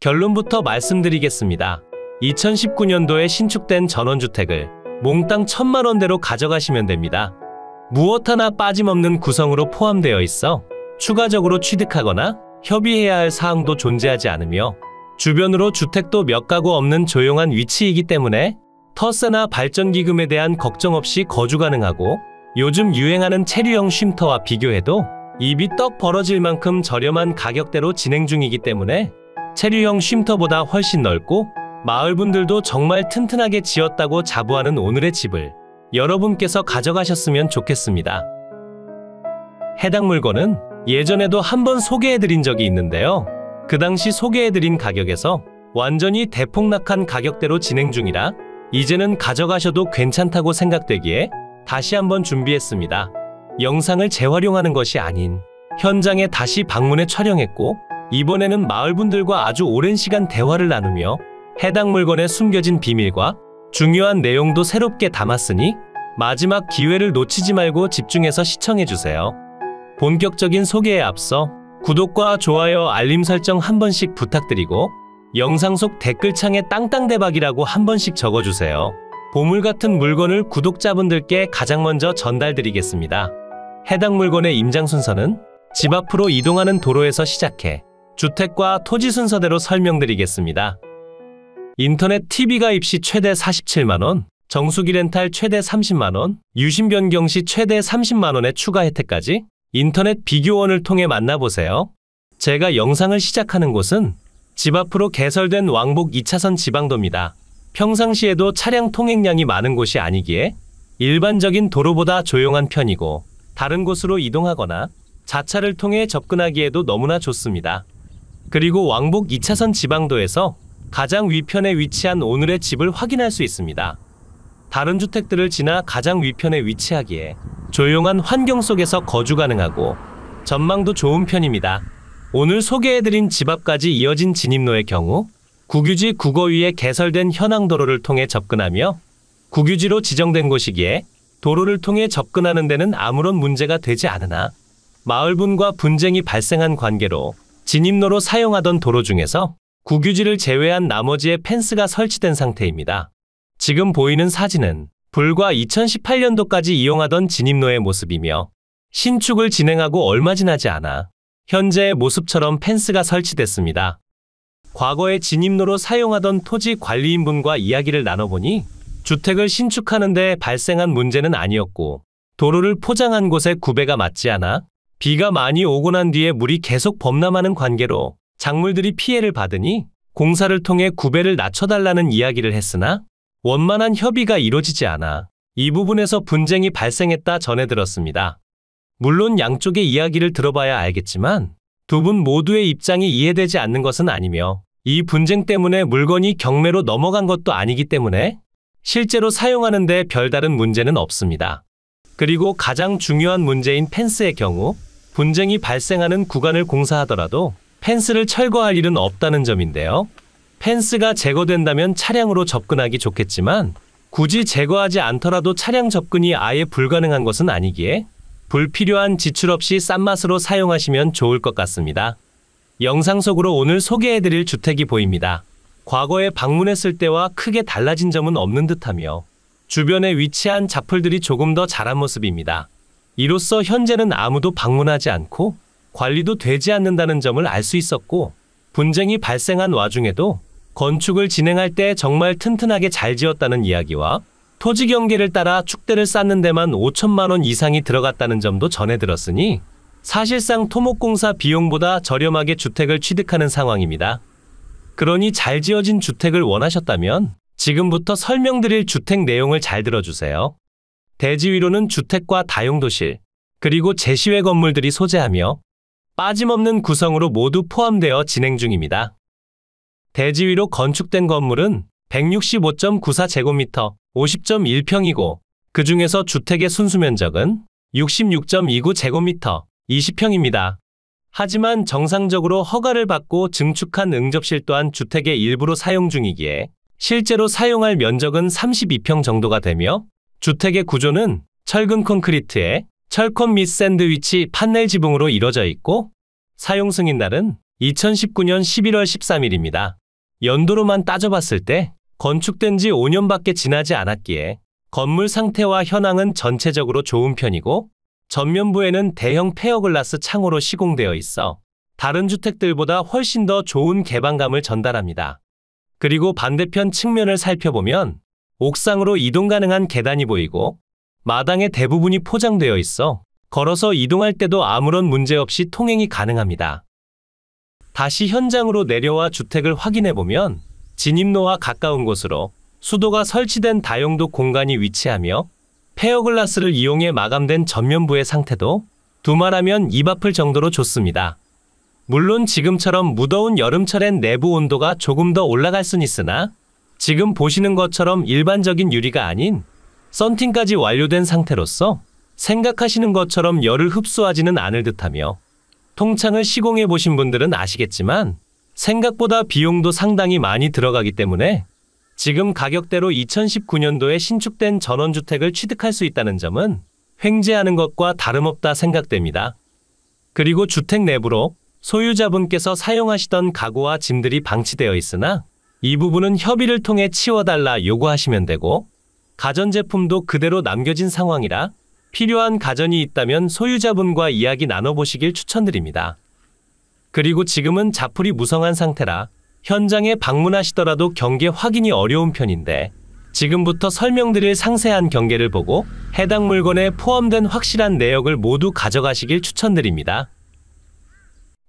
결론부터 말씀드리겠습니다. 2019년도에 신축된 전원주택을 몽땅 천만 원대로 가져가시면 됩니다. 무엇 하나 빠짐없는 구성으로 포함되어 있어 추가적으로 취득하거나 협의해야 할 사항도 존재하지 않으며 주변으로 주택도 몇 가구 없는 조용한 위치이기 때문에 터세나 발전기금에 대한 걱정 없이 거주 가능하고 요즘 유행하는 체류형 쉼터와 비교해도 입이 떡 벌어질 만큼 저렴한 가격대로 진행 중이기 때문에 체류형 쉼터보다 훨씬 넓고 마을 분들도 정말 튼튼하게 지었다고 자부하는 오늘의 집을 여러분께서 가져가셨으면 좋겠습니다. 해당 물건은 예전에도 한번 소개해드린 적이 있는데요. 그 당시 소개해드린 가격에서 완전히 대폭락한 가격대로 진행 중이라 이제는 가져가셔도 괜찮다고 생각되기에 다시 한번 준비했습니다. 영상을 재활용하는 것이 아닌 현장에 다시 방문해 촬영했고 이번에는 마을 분들과 아주 오랜 시간 대화를 나누며 해당 물건의 숨겨진 비밀과 중요한 내용도 새롭게 담았으니 마지막 기회를 놓치지 말고 집중해서 시청해주세요. 본격적인 소개에 앞서 구독과 좋아요 알림 설정 한 번씩 부탁드리고 영상 속 댓글창에 땅땅대박이라고 한 번씩 적어주세요. 보물 같은 물건을 구독자분들께 가장 먼저 전달드리겠습니다. 해당 물건의 임장 순서는 집 앞으로 이동하는 도로에서 시작해 주택과 토지 순서대로 설명드리겠습니다. 인터넷 TV 가입 시 최대 47만원, 정수기 렌탈 최대 30만원, 유심 변경 시 최대 30만원의 추가 혜택까지 인터넷 비교원을 통해 만나보세요. 제가 영상을 시작하는 곳은 집 앞으로 개설된 왕복 2차선 지방도입니다. 평상시에도 차량 통행량이 많은 곳이 아니기에 일반적인 도로보다 조용한 편이고 다른 곳으로 이동하거나 자차를 통해 접근하기에도 너무나 좋습니다. 그리고 왕복 2차선 지방도에서 가장 위편에 위치한 오늘의 집을 확인할 수 있습니다. 다른 주택들을 지나 가장 위편에 위치하기에 조용한 환경 속에서 거주 가능하고 전망도 좋은 편입니다. 오늘 소개해드린 집 앞까지 이어진 진입로의 경우 국유지 국어위에 개설된 현황도로를 통해 접근하며 국유지로 지정된 곳이기에 도로를 통해 접근하는 데는 아무런 문제가 되지 않으나 마을분과 분쟁이 발생한 관계로 진입로로 사용하던 도로 중에서 국유지를 제외한 나머지의 펜스가 설치된 상태입니다. 지금 보이는 사진은 불과 2018년도까지 이용하던 진입로의 모습이며 신축을 진행하고 얼마 지나지 않아 현재의 모습처럼 펜스가 설치됐습니다. 과거에 진입로로 사용하던 토지 관리인분과 이야기를 나눠보니 주택을 신축하는데 발생한 문제는 아니었고 도로를 포장한 곳의 구배가 맞지 않아 비가 많이 오고 난 뒤에 물이 계속 범람하는 관계로 작물들이 피해를 받으니 공사를 통해 구배를 낮춰달라는 이야기를 했으나 원만한 협의가 이루어지지 않아 이 부분에서 분쟁이 발생했다 전해 들었습니다. 물론 양쪽의 이야기를 들어봐야 알겠지만 두 분 모두의 입장이 이해되지 않는 것은 아니며 이 분쟁 때문에 물건이 경매로 넘어간 것도 아니기 때문에 실제로 사용하는데 별다른 문제는 없습니다. 그리고 가장 중요한 문제인 펜스의 경우 분쟁이 발생하는 구간을 공사하더라도 펜스를 철거할 일은 없다는 점인데요. 펜스가 제거된다면 차량으로 접근하기 좋겠지만 굳이 제거하지 않더라도 차량 접근이 아예 불가능한 것은 아니기에 불필요한 지출 없이 싼 맛으로 사용하시면 좋을 것 같습니다. 영상 속으로 오늘 소개해드릴 주택이 보입니다. 과거에 방문했을 때와 크게 달라진 점은 없는 듯하며 주변에 위치한 잡풀들이 조금 더 자란 모습입니다. 이로써 현재는 아무도 방문하지 않고 관리도 되지 않는다는 점을 알 수 있었고 분쟁이 발생한 와중에도 건축을 진행할 때 정말 튼튼하게 잘 지었다는 이야기와 토지 경계를 따라 축대를 쌓는 데만 5천만 원 이상이 들어갔다는 점도 전해 들었으니 사실상 토목공사 비용보다 저렴하게 주택을 취득하는 상황입니다. 그러니 잘 지어진 주택을 원하셨다면 지금부터 설명드릴 주택 내용을 잘 들어주세요. 대지 위로는 주택과 다용도실, 그리고 제시외 건물들이 소재하며 빠짐없는 구성으로 모두 포함되어 진행 중입니다. 대지 위로 건축된 건물은 165.94제곱미터 50.1평이고 그 중에서 주택의 순수 면적은 66.29제곱미터 20평입니다. 하지만 정상적으로 허가를 받고 증축한 응접실 또한 주택의 일부로 사용 중이기에 실제로 사용할 면적은 32평 정도가 되며 주택의 구조는 철근 콘크리트에 철콘 및 샌드위치 판넬 지붕으로 이루어져 있고 사용 승인 날은 2019년 11월 13일입니다. 연도로만 따져봤을 때 건축된 지 5년밖에 지나지 않았기에 건물 상태와 현황은 전체적으로 좋은 편이고 전면부에는 대형 페어글라스 창호로 시공되어 있어 다른 주택들보다 훨씬 더 좋은 개방감을 전달합니다. 그리고 반대편 측면을 살펴보면 옥상으로 이동 가능한 계단이 보이고 마당의 대부분이 포장되어 있어 걸어서 이동할 때도 아무런 문제 없이 통행이 가능합니다. 다시 현장으로 내려와 주택을 확인해 보면 진입로와 가까운 곳으로 수도가 설치된 다용도 공간이 위치하며 페어글라스를 이용해 마감된 전면부의 상태도 두말하면 입 아플 정도로 좋습니다. 물론 지금처럼 무더운 여름철엔 내부 온도가 조금 더 올라갈 순 있으나 지금 보시는 것처럼 일반적인 유리가 아닌 썬팅까지 완료된 상태로서 생각하시는 것처럼 열을 흡수하지는 않을 듯하며 통창을 시공해 보신 분들은 아시겠지만 생각보다 비용도 상당히 많이 들어가기 때문에 지금 가격대로 2019년도에 신축된 전원주택을 취득할 수 있다는 점은 횡재하는 것과 다름없다 생각됩니다. 그리고 주택 내부로 소유자분께서 사용하시던 가구와 짐들이 방치되어 있으나 이 부분은 협의를 통해 치워달라 요구하시면 되고 가전제품도 그대로 남겨진 상황이라 필요한 가전이 있다면 소유자분과 이야기 나눠보시길 추천드립니다. 그리고 지금은 자풀이 무성한 상태라 현장에 방문하시더라도 경계 확인이 어려운 편인데 지금부터 설명드릴 상세한 경계를 보고 해당 물건에 포함된 확실한 내역을 모두 가져가시길 추천드립니다.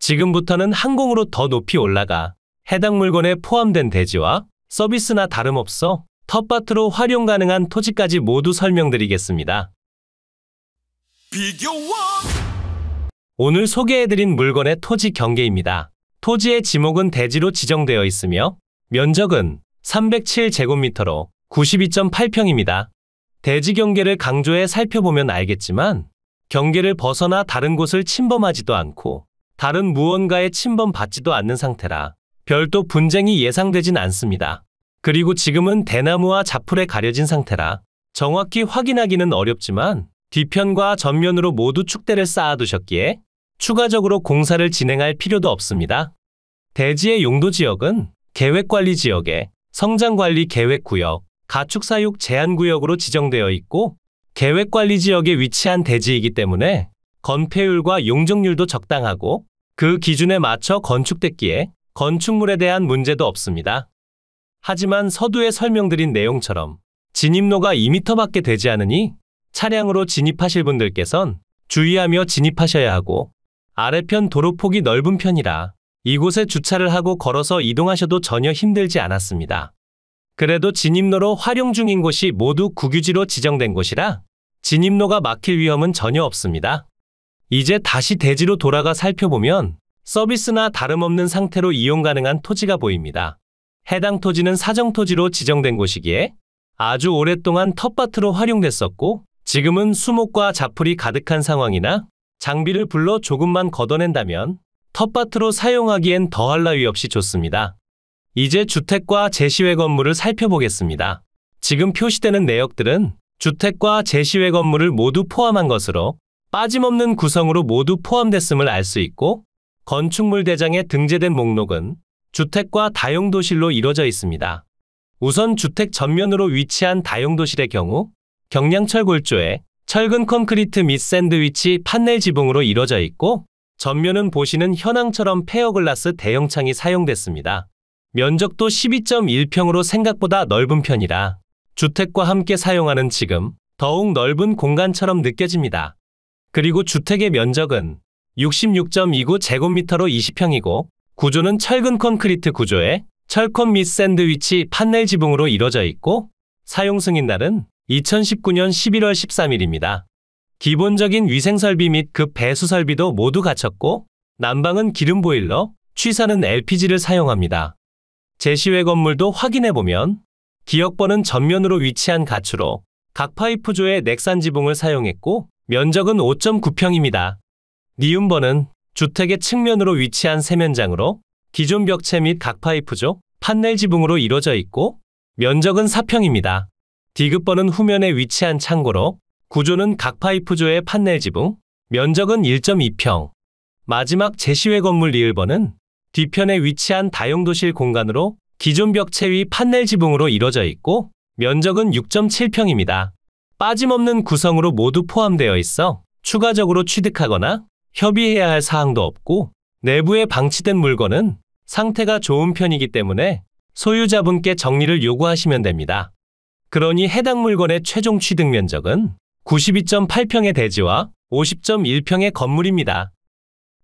지금부터는 항공으로 더 높이 올라가 해당 물건에 포함된 대지와 서비스나 다름없어 텃밭으로 활용 가능한 토지까지 모두 설명드리겠습니다. 오늘 소개해드린 물건의 토지 경계입니다. 토지의 지목은 대지로 지정되어 있으며 면적은 307제곱미터로 92.8평입니다. 대지 경계를 강조해 살펴보면 알겠지만 경계를 벗어나 다른 곳을 침범하지도 않고 다른 무언가에 침범받지도 않는 상태라 별도 분쟁이 예상되진 않습니다. 그리고 지금은 대나무와 자풀에 가려진 상태라 정확히 확인하기는 어렵지만 뒤편과 전면으로 모두 축대를 쌓아두셨기에 추가적으로 공사를 진행할 필요도 없습니다. 대지의 용도 지역은 계획관리 지역에 성장관리 계획구역, 가축사육 제한구역으로 지정되어 있고 계획관리 지역에 위치한 대지이기 때문에 건폐율과 용적률도 적당하고 그 기준에 맞춰 건축됐기에 건축물에 대한 문제도 없습니다. 하지만 서두에 설명드린 내용처럼 진입로가 2m밖에 되지 않으니 차량으로 진입하실 분들께선 주의하며 진입하셔야 하고 아래편 도로폭이 넓은 편이라 이곳에 주차를 하고 걸어서 이동하셔도 전혀 힘들지 않았습니다. 그래도 진입로로 활용 중인 곳이 모두 국유지로 지정된 곳이라 진입로가 막힐 위험은 전혀 없습니다. 이제 다시 대지로 돌아가 살펴보면 서비스나 다름없는 상태로 이용 가능한 토지가 보입니다. 해당 토지는 사정 토지로 지정된 곳이기에 아주 오랫동안 텃밭으로 활용됐었고 지금은 수목과 자풀이 가득한 상황이나 장비를 불러 조금만 걷어낸다면 텃밭으로 사용하기엔 더할 나위 없이 좋습니다. 이제 주택과 제시회 건물을 살펴보겠습니다. 지금 표시되는 내역들은 주택과 제시회 건물을 모두 포함한 것으로 빠짐없는 구성으로 모두 포함됐음을 알 수 있고 건축물 대장에 등재된 목록은 주택과 다용도실로 이루어져 있습니다. 우선 주택 전면으로 위치한 다용도실의 경우 경량철 골조에 철근 콘크리트 및 샌드위치 판넬 지붕으로 이루어져 있고 전면은 보시는 현황처럼 페어글라스 대형창이 사용됐습니다. 면적도 12.1평으로 생각보다 넓은 편이라 주택과 함께 사용하는 지금 더욱 넓은 공간처럼 느껴집니다. 그리고 주택의 면적은 66.29제곱미터로 20평이고 구조는 철근 콘크리트 구조에 철콘 및 샌드위치 판넬 지붕으로 이루어져 있고 사용 승인 날은 2019년 11월 13일입니다. 기본적인 위생설비 및 급 배수설비도 모두 갖췄고 난방은 기름 보일러, 취사는 LPG를 사용합니다. 제시외 건물도 확인해보면 기역번은 전면으로 위치한 가추로 각 파이프조에 넥산 지붕을 사용했고 면적은 5.9평입니다. 니움버는 주택의 측면으로 위치한 세면장으로 기존 벽체 및 각파이프조, 판넬 지붕으로 이루어져 있고 면적은 4평입니다. 디귿번은 후면에 위치한 창고로 구조는 각파이프조의 판넬 지붕, 면적은 1.2평. 마지막 제시회 건물 리을번은 뒤편에 위치한 다용도실 공간으로 기존 벽체 위 판넬 지붕으로 이루어져 있고 면적은 6.7평입니다. 빠짐없는 구성으로 모두 포함되어 있어 추가적으로 취득하거나 협의해야 할 사항도 없고 내부에 방치된 물건은 상태가 좋은 편이기 때문에 소유자분께 정리를 요구하시면 됩니다. 그러니 해당 물건의 최종 취득 면적은 92.8평의 대지와 50.1평의 건물입니다.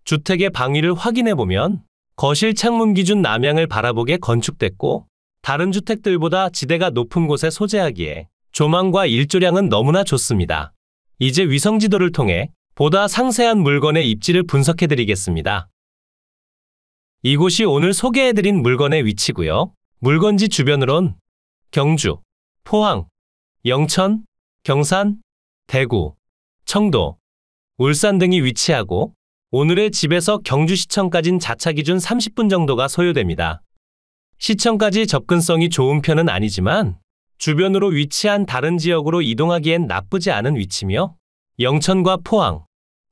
주택의 방위를 확인해 보면 거실 창문 기준 남향을 바라보게 건축됐고 다른 주택들보다 지대가 높은 곳에 소재하기에 조망과 일조량은 너무나 좋습니다. 이제 위성지도를 통해 보다 상세한 물건의 입지를 분석해드리겠습니다. 이곳이 오늘 소개해드린 물건의 위치고요. 물건지 주변으론 경주, 포항, 영천, 경산, 대구, 청도, 울산 등이 위치하고 오늘의 집에서 경주시청까진 자차 기준 30분 정도가 소요됩니다. 시청까지 접근성이 좋은 편은 아니지만 주변으로 위치한 다른 지역으로 이동하기엔 나쁘지 않은 위치며 영천과 포항,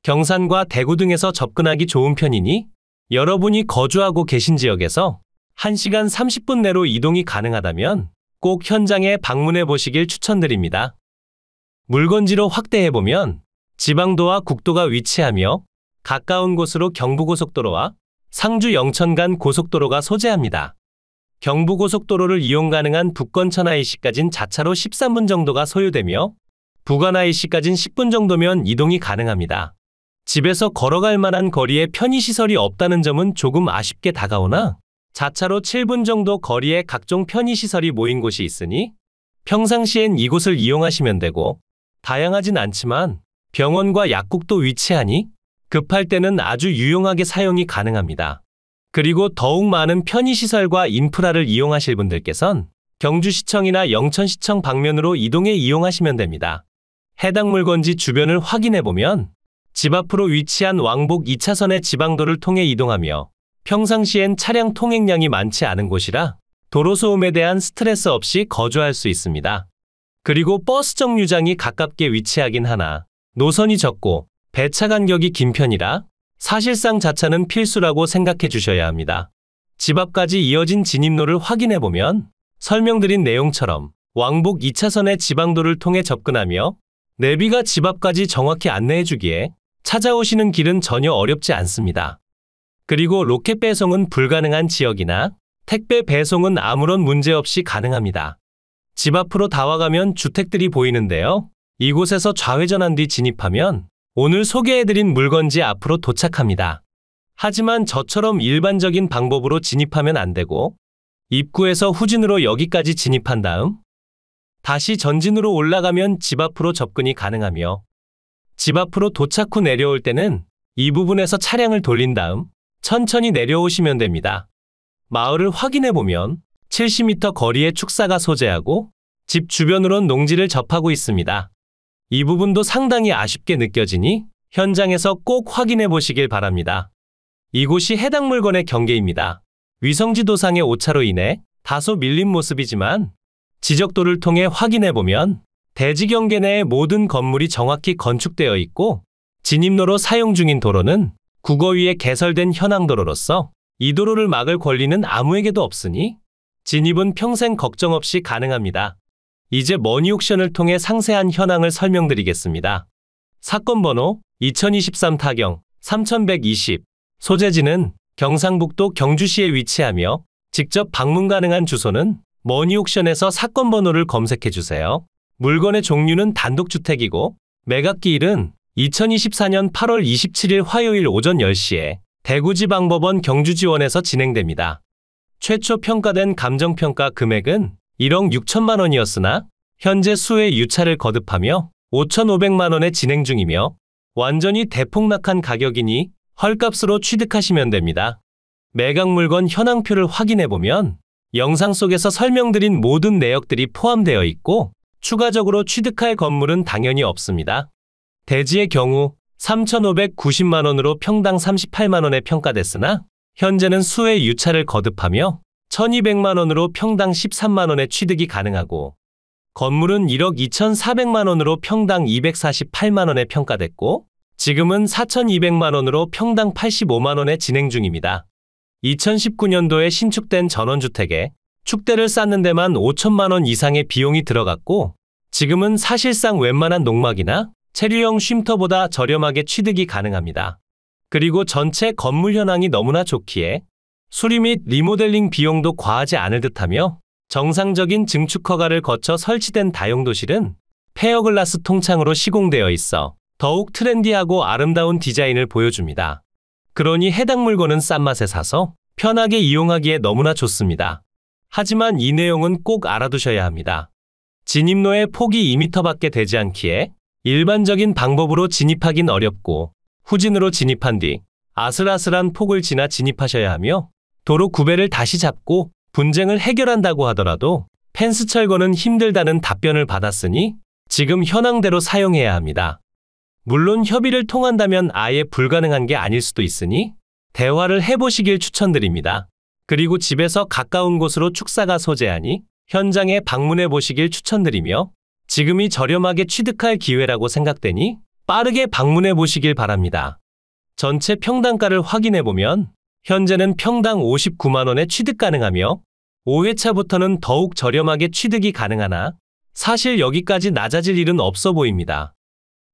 경산과 대구 등에서 접근하기 좋은 편이니 여러분이 거주하고 계신 지역에서 1시간 30분 내로 이동이 가능하다면 꼭 현장에 방문해 보시길 추천드립니다. 물건지로 확대해 보면 지방도와 국도가 위치하며 가까운 곳으로 경부고속도로와 상주 영천 간 고속도로가 소재합니다. 경부고속도로를 이용 가능한 북건천 IC까진 자차로 13분 정도가 소요되며 부관 IC까진 10분 정도면 이동이 가능합니다. 집에서 걸어갈 만한 거리에 편의시설이 없다는 점은 조금 아쉽게 다가오나 자차로 7분 정도 거리에 각종 편의시설이 모인 곳이 있으니 평상시엔 이곳을 이용하시면 되고 다양하진 않지만 병원과 약국도 위치하니 급할 때는 아주 유용하게 사용이 가능합니다. 그리고 더욱 많은 편의시설과 인프라를 이용하실 분들께선 경주시청이나 영천시청 방면으로 이동해 이용하시면 됩니다. 해당 물건지 주변을 확인해보면 집 앞으로 위치한 왕복 2차선의 지방도를 통해 이동하며 평상시엔 차량 통행량이 많지 않은 곳이라 도로 소음에 대한 스트레스 없이 거주할 수 있습니다. 그리고 버스 정류장이 가깝게 위치하긴 하나 노선이 적고 배차 간격이 긴 편이라 사실상 자차는 필수라고 생각해 주셔야 합니다. 집 앞까지 이어진 진입로를 확인해 보면 설명드린 내용처럼 왕복 2차선의 지방도를 통해 접근하며 내비가 집 앞까지 정확히 안내해 주기에 찾아오시는 길은 전혀 어렵지 않습니다. 그리고 로켓 배송은 불가능한 지역이나 택배 배송은 아무런 문제 없이 가능합니다. 집 앞으로 다와가면 주택들이 보이는데요. 이곳에서 좌회전한 뒤 진입하면 오늘 소개해드린 물건지 앞으로 도착합니다. 하지만 저처럼 일반적인 방법으로 진입하면 안 되고 입구에서 후진으로 여기까지 진입한 다음 다시 전진으로 올라가면 집 앞으로 접근이 가능하며 집 앞으로 도착 후 내려올 때는 이 부분에서 차량을 돌린 다음 천천히 내려오시면 됩니다. 마을을 확인해 보면 70m 거리의 축사가 소재하고 집 주변으론 농지를 접하고 있습니다. 이 부분도 상당히 아쉽게 느껴지니 현장에서 꼭 확인해 보시길 바랍니다. 이곳이 해당 물건의 경계입니다. 위성지도상의 오차로 인해 다소 밀린 모습이지만 지적도를 통해 확인해 보면 대지경계 내의 모든 건물이 정확히 건축되어 있고 진입로로 사용 중인 도로는 국어위에 개설된 현황도로로서 이 도로를 막을 권리는 아무에게도 없으니 진입은 평생 걱정 없이 가능합니다. 이제 머니옥션을 통해 상세한 현황을 설명드리겠습니다. 사건 번호 2023 타경 3120 소재지는 경상북도 경주시에 위치하며 직접 방문 가능한 주소는 머니옥션에서 사건 번호를 검색해 주세요. 물건의 종류는 단독주택이고 매각기일은 2024년 8월 27일 화요일 오전 10시에 대구지방법원 경주지원에서 진행됩니다. 최초 평가된 감정평가 금액은 1억 6천만 원이었으나 현재 수의 유찰을 거듭하며 5,500만 원에 진행 중이며 완전히 대폭락한 가격이니 헐값으로 취득하시면 됩니다. 매각 물건 현황표를 확인해 보면 영상 속에서 설명드린 모든 내역들이 포함되어 있고 추가적으로 취득할 건물은 당연히 없습니다. 대지의 경우 3,590만원으로 평당 38만원에 평가됐으나 현재는 수의 유찰을 거듭하며 1,200만원으로 평당 13만원의 취득이 가능하고 건물은 1억 2,400만원으로 평당 248만원에 평가됐고 지금은 4,200만원으로 평당 85만원에 진행 중입니다. 2019년도에 신축된 전원주택에 축대를 쌓는 데만 5천만 원 이상의 비용이 들어갔고 지금은 사실상 웬만한 농막이나 체류형 쉼터보다 저렴하게 취득이 가능합니다. 그리고 전체 건물 현황이 너무나 좋기에 수리 및 리모델링 비용도 과하지 않을 듯하며 정상적인 증축 허가를 거쳐 설치된 다용도실은 페어글라스 통창으로 시공되어 있어 더욱 트렌디하고 아름다운 디자인을 보여줍니다. 그러니 해당 물건은 싼 맛에 사서 편하게 이용하기에 너무나 좋습니다. 하지만 이 내용은 꼭 알아두셔야 합니다. 진입로의 폭이 2m밖에 되지 않기에 일반적인 방법으로 진입하긴 어렵고 후진으로 진입한 뒤 아슬아슬한 폭을 지나 진입하셔야 하며 도로 구배를 다시 잡고 분쟁을 해결한다고 하더라도 펜스 철거는 힘들다는 답변을 받았으니 지금 현황대로 사용해야 합니다. 물론 협의를 통한다면 아예 불가능한 게 아닐 수도 있으니 대화를 해보시길 추천드립니다. 그리고 집에서 가까운 곳으로 축사가 소재하니 현장에 방문해 보시길 추천드리며 지금이 저렴하게 취득할 기회라고 생각되니 빠르게 방문해 보시길 바랍니다. 전체 평당가를 확인해 보면 현재는 평당 59만원에 취득 가능하며 5회차부터는 더욱 저렴하게 취득이 가능하나 사실 여기까지 낮아질 일은 없어 보입니다.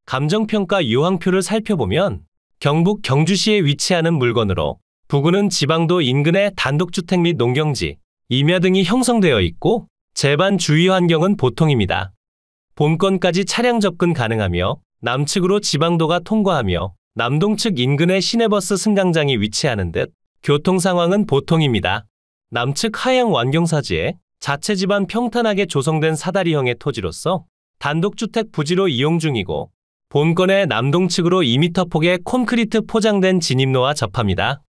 감정평가 유황표를 살펴보면 경북 경주시에 위치하는 물건으로 부근은 지방도 인근의 단독주택 및 농경지, 임야 등이 형성되어 있고 재반 주위 환경은 보통입니다. 본건까지 차량 접근 가능하며 남측으로 지방도가 통과하며 남동측 인근의 시내버스 승강장이 위치하는 듯 교통 상황은 보통입니다. 남측 하향 완경사지에 자체 집안 평탄하게 조성된 사다리형의 토지로서 단독주택 부지로 이용 중이고 본건의 남동측으로 2m 폭의 콘크리트 포장된 진입로와 접합니다.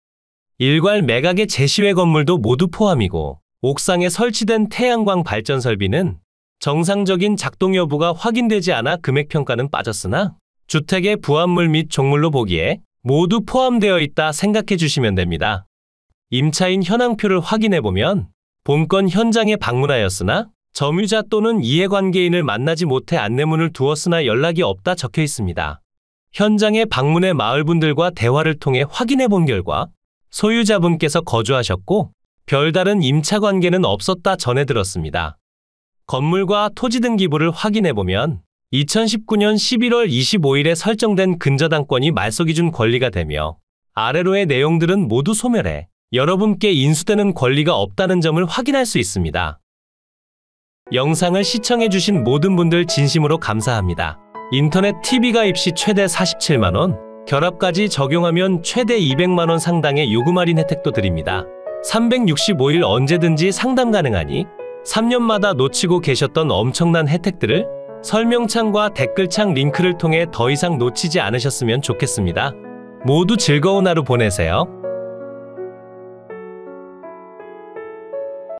일괄 매각의 제시회 건물도 모두 포함이고 옥상에 설치된 태양광 발전 설비는 정상적인 작동 여부가 확인되지 않아 금액 평가는 빠졌으나 주택의 부합물 및 종물로 보기에 모두 포함되어 있다 생각해 주시면 됩니다. 임차인 현황표를 확인해 보면 본건 현장에 방문하였으나 점유자 또는 이해관계인을 만나지 못해 안내문을 두었으나 연락이 없다 적혀 있습니다. 현장에 방문해 마을분들과 대화를 통해 확인해 본 결과 소유자분께서 거주하셨고 별다른 임차 관계는 없었다 전해 들었습니다. 건물과 토지 등기부를 확인해 보면 2019년 11월 25일에 설정된 근저당권이 말소기준 권리가 되며 아래로의 내용들은 모두 소멸해 여러분께 인수되는 권리가 없다는 점을 확인할 수 있습니다. 영상을 시청해주신 모든 분들 진심으로 감사합니다. 인터넷 TV가입시 최대 47만원, 결합까지 적용하면 최대 200만 원 상당의 요금 할인 혜택도 드립니다. 365일 언제든지 상담 가능하니 3년마다 놓치고 계셨던 엄청난 혜택들을 설명창과 댓글창 링크를 통해 더 이상 놓치지 않으셨으면 좋겠습니다. 모두 즐거운 하루 보내세요.